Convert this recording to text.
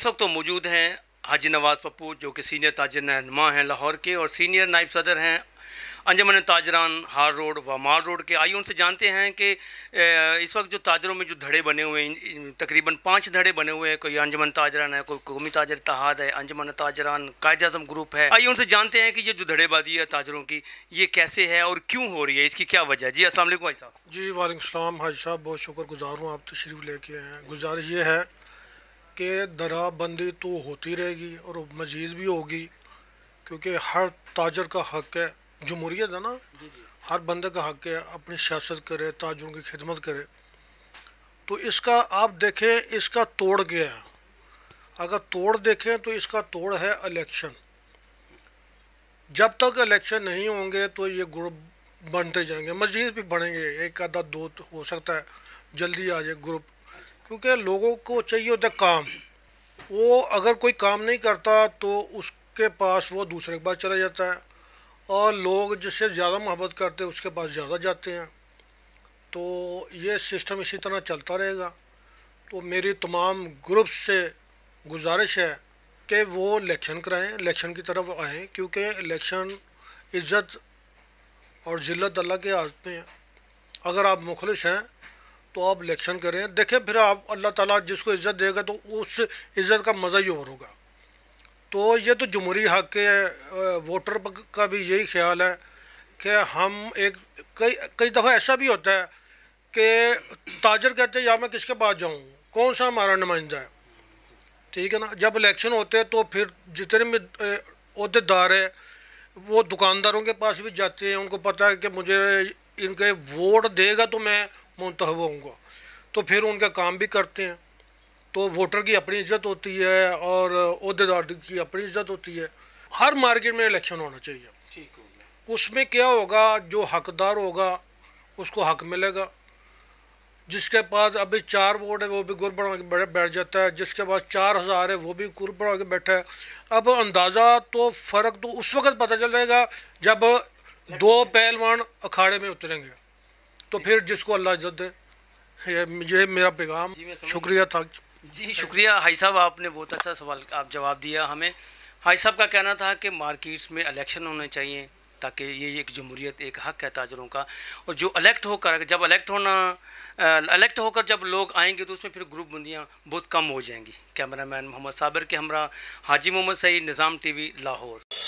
इस वक्त तो मौजूद हैं हाजी नवाज़ पप्पू जो कि सीनियर ताजर रहनमा हैं लाहौर के और सीनियर नायब सदर हैं अंजमन ताजरान हार रोड व माल रोड के आइए उनसे जानते हैं कि इस वक्त जो ताजरों में जो धड़े बने हुए हैं तकरीबन पाँच धड़े बने हुए हैं कोई अंजमन ताजरान है कोई कौमी ताजर तहाद है अंजमन ताजरान कायद अजम ग्रुप है आइए उनसे जानते हैं कि ये जो धड़ेबाजी है ताजरों की ये कैसे है और क्यों हो रही है इसकी क्या वजह है जी असल भाई साहब जी वालेकाम हाजी साहब बहुत गुजार हूँ आप तशरीफ़ लेके आए हैं गुजारिश ये है कि दराबंदी तो होती रहेगी और मजीद भी होगी क्योंकि हर ताजर का हक है जमहूरीत है ना हर बंदे का हक है अपनी सियासत करे ताजरों की खिदमत करे तो इसका आप देखें इसका तोड़ गया है अगर तोड़ देखें तो इसका तोड़ है इलेक्शन जब तक इलेक्शन नहीं होंगे तो ये ग्रुप बनते जाएंगे मजीद भी बढ़ेंगे एक आधा दो तो हो सकता है जल्दी आ जाए ग्रुप क्योंकि लोगों को चाहिए होता काम वो अगर कोई काम नहीं करता तो उसके पास वो दूसरे के पास चला जाता है और लोग जिससे ज़्यादा मोहब्बत करते हैं उसके पास ज़्यादा जाते हैं तो ये सिस्टम इसी तरह चलता रहेगा तो मेरी तमाम ग्रुप से गुजारिश है कि वो इलेक्शन कराएं इलेक्शन की तरफ आएँ क्योंकि इलेक्शन इज़्ज़त और ज़िलत अल्लाह के हाथ में है अगर आप मुखलिस हैं तो आप इलेक्शन करें देखें फिर आप अल्लाह ताला जिसको इज़्ज़त देगा तो उस इज़्ज़त का मज़ा ही और होगा तो ये तो जमहूरी हक के वोटर का भी यही ख्याल है कि हम एक कई कई दफ़ा ऐसा भी होता है कि ताजर कहते हैं या मैं किसके पास जाऊँ कौन सा हमारा नुमाइंदा है ठीक है ना जब इलेक्शन होते हैं तो फिर जितने भी अहदेदार है वो दुकानदारों के पास भी जाते हैं उनको पता है कि मुझे इनके वोट देगा तो मैं मुंतब होंगे तो फिर उनका काम भी करते हैं तो वोटर की अपनी इज्जत होती है और अहदेदार की अपनी इज्जत होती है हर मार्केट में इलेक्शन होना चाहिए उसमें क्या होगा जो हकदार होगा उसको हक मिलेगा जिसके पास अभी चार वोट है वो भी गुर बना के बैठ जाता है जिसके पास चार हज़ार है वो भी गुर बना के बैठा है अब अंदाज़ा तो फ़र्क तो उस वक्त पता चलेगा जब दो पहलवान अखाड़े में उतरेंगे तो फिर जिसको अल्लाह इज्जत दे ये मेरा पैगाम शुक्रिया था जी शुक्रिया हाई साहब आपने बहुत अच्छा सवाल आप जवाब दिया हमें हाई साहब का कहना था कि मार्केट्स में इलेक्शन होने चाहिए ताकि ये एक जमहूरियत एक हक है ताजरों का और जो अलेक्ट होकर जब अलेक्ट होना अलेक्ट होकर जब लोग आएंगे तो उसमें फिर ग्रुप बंदियाँ बहुत कम हो जाएंगी कैमरामैन मोहम्मद साबिर के हमरा हाजी मोहम्मद सईद निज़ाम टी वी लाहौर